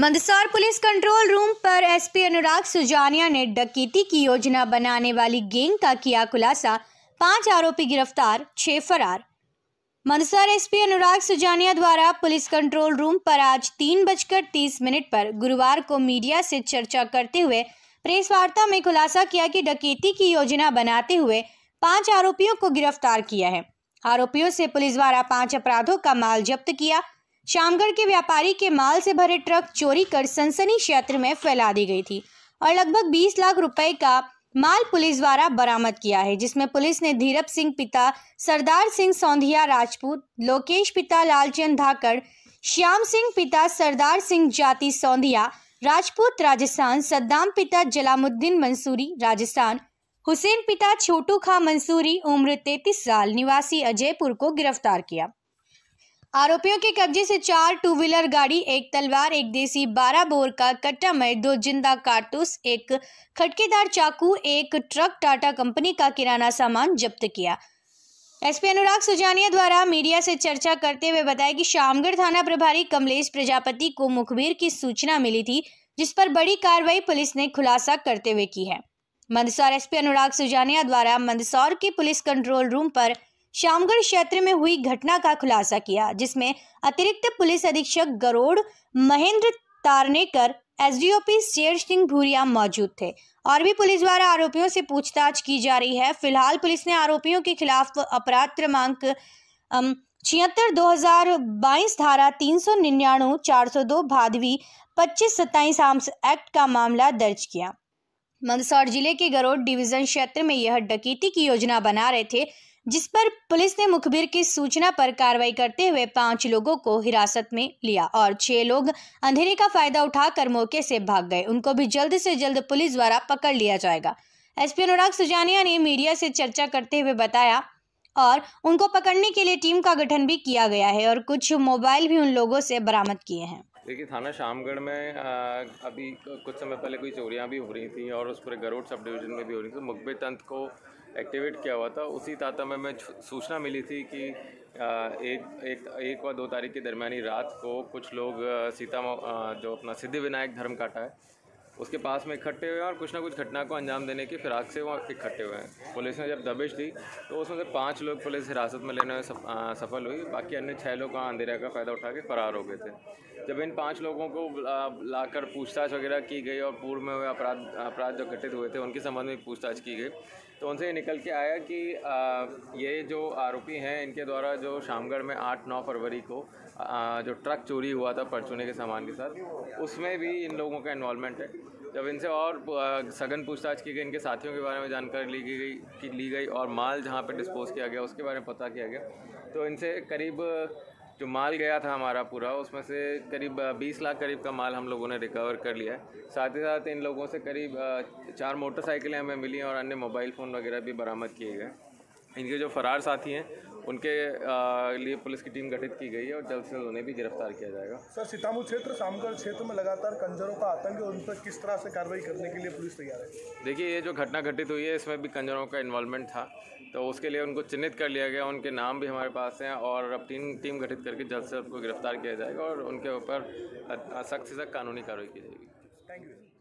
Mandsaur police control room पर SP Anurag Sujania ने डकैती की योजना बनाने वाली गैंग का किया खुलासा पांच आरोपी गिरफ्तार छह फरार मंदसौर एसपी अनुराग सुजानिया द्वारा पुलिस कंट्रोल रूम पर आज तीन बजकर तीस मिनट पर गुरुवार को मीडिया से चर्चा करते हुए प्रेस वार्ता में खुलासा किया कि डकैती की योजना बनाते हुए पांच आरोपियों को गिरफ्तार किया है आरोपियों से पुलिस द्वारा पांच अपराधों का माल जब्त किया शामगढ़ के व्यापारी के माल से भरे ट्रक चोरी कर सनसनी क्षेत्र में फैला दी गई थी और लगभग 20 लाख रुपए का माल पुलिस द्वारा बरामद किया है जिसमें पुलिस ने धीरप सिंह पिता सरदार सिंह सौंधिया राजपूत लोकेश पिता लालचंद धाकड़ श्याम सिंह पिता सरदार सिंह जाति सौंधिया राजपूत राजस्थान सद्दाम पिता जलामुद्दीन मंसूरी राजस्थान हुसैन पिता छोटू खां मंसूरी उम्र 33 साल निवासी अजयपुर को गिरफ्तार किया आरोपियों के कब्जे से चार टू व्हीलर गाड़ी एक तलवार एक देसी बारह बोर का कट्टा मय दो जिंदा कारतूस एक खटकेदार चाकू एक ट्रक टाटा कंपनी का किराना सामान जब्त किया एसपी अनुराग सुजानिया द्वारा मीडिया से चर्चा करते हुए बताया कि शामगढ़ थाना प्रभारी कमलेश प्रजापति को मुखबिर की सूचना मिली थी जिस पर बड़ी कार्रवाई पुलिस ने खुलासा करते हुए की है मंदसौर एसपी अनुराग सुजानिया द्वारा मंदसौर के पुलिस कंट्रोल रूम पर शामगढ़ क्षेत्र में हुई घटना का खुलासा किया जिसमें अतिरिक्त पुलिस अधीक्षक गरोड़ महेंद्र तारनेकर एसडीओपी शेर सिंह भूरिया मौजूद थे और भी पुलिस द्वारा आरोपियों से पूछताछ की जा रही है फिलहाल पुलिस ने आरोपियों के खिलाफ अपराध क्रमांक छिहत्तर दो हजार बाईस धारा तीन सौ निन्यानवे चार सौ दो भादवी पच्चीस सत्ताईस आर्म्स एक्ट का मामला दर्ज किया मंदसौर जिले के गरोड डिवीजन क्षेत्र में यह डकैती की योजना बना रहे थे जिस पर पुलिस ने मुखबिर की सूचना पर कार्रवाई करते हुए पांच लोगों को हिरासत में लिया और छह लोग अंधेरे का फायदा उठाकर मौके से भाग गए उनको भी जल्द से जल्द पुलिस द्वारा पकड़ लिया जाएगा एसपी अनुराग सुजानिया ने मीडिया से चर्चा करते हुए बताया और उनको पकड़ने के लिए टीम का गठन भी किया गया है और कुछ मोबाइल भी उन लोगों से बरामद किए हैं देखिए थाना शामगढ़ में अभी कुछ समय पहले कोई चोरियां भी हो रही थी और उस पूरे गरोड सब डिवीजन में भी हो रही थी तो मुखबिर तंत्र को एक्टिवेट किया हुआ था उसी तातम में सूचना मिली थी कि एक एक एक व दो तारीख के दरमियान रात को कुछ लोग सीता जो अपना सिद्धि विनायक धर्म काटा है उसके पास में इकट्ठे हुए हैं और कुछ ना कुछ घटना को अंजाम देने के फिराक से वो इकट्ठे हुए हैं पुलिस ने जब दबिश दी तो उसमें से पाँच लोग पुलिस हिरासत में लेने में सफल हुई बाकी अन्य छः लोग वहाँ अंधेरा का फ़ायदा उठा के फ़रार हो गए थे जब इन पाँच लोगों को लाकर पूछताछ वगैरह की गई और पूर्व में हुए अपराध अपराध जो घटित हुए थे उनके संबंध में पूछताछ की गई तो उनसे ये निकल के आया कि ये जो आरोपी हैं इनके द्वारा जो शामगढ़ में आठ नौ फरवरी को जो ट्रक चोरी हुआ था परचूने के सामान के साथ उसमें भी इन लोगों का इन्वॉल्वमेंट है जब इनसे और सघन पूछताछ की गई इनके साथियों के बारे में जानकारी ली गई की ली गई और माल जहाँ पर डिस्पोज किया गया उसके बारे में पता किया गया तो इनसे करीब जो माल गया था हमारा पूरा उसमें से करीब बीस लाख करीब का माल हम लोगों ने रिकवर कर लिया है साथ ही साथ इन लोगों से करीब चार मोटरसाइकिलें हमें मिली और अन्य मोबाइल फ़ोन वगैरह भी बरामद किए गए इनके जो फरार साथी हैं उनके लिए पुलिस की टीम गठित की गई है और जल्द से जल्द उन्हें भी गिरफ्तार किया जाएगा सर सीतामू क्षेत्र सामगढ़ क्षेत्र में लगातार कंजरों का आतंक है उन पर किस तरह से कार्रवाई करने के लिए पुलिस तैयार है देखिए ये जो घटना घटित हुई है इसमें भी कंजरों का इन्वॉल्वमेंट था तो उसके लिए उनको चिन्हित कर लिया गया उनके नाम भी हमारे पास हैं और अब तीन टीम गठित करके जल्द से जल्द उनको गिरफ्तार किया जाएगा और उनके ऊपर सख्त से सख्त कानूनी कार्रवाई की जाएगी थैंक यू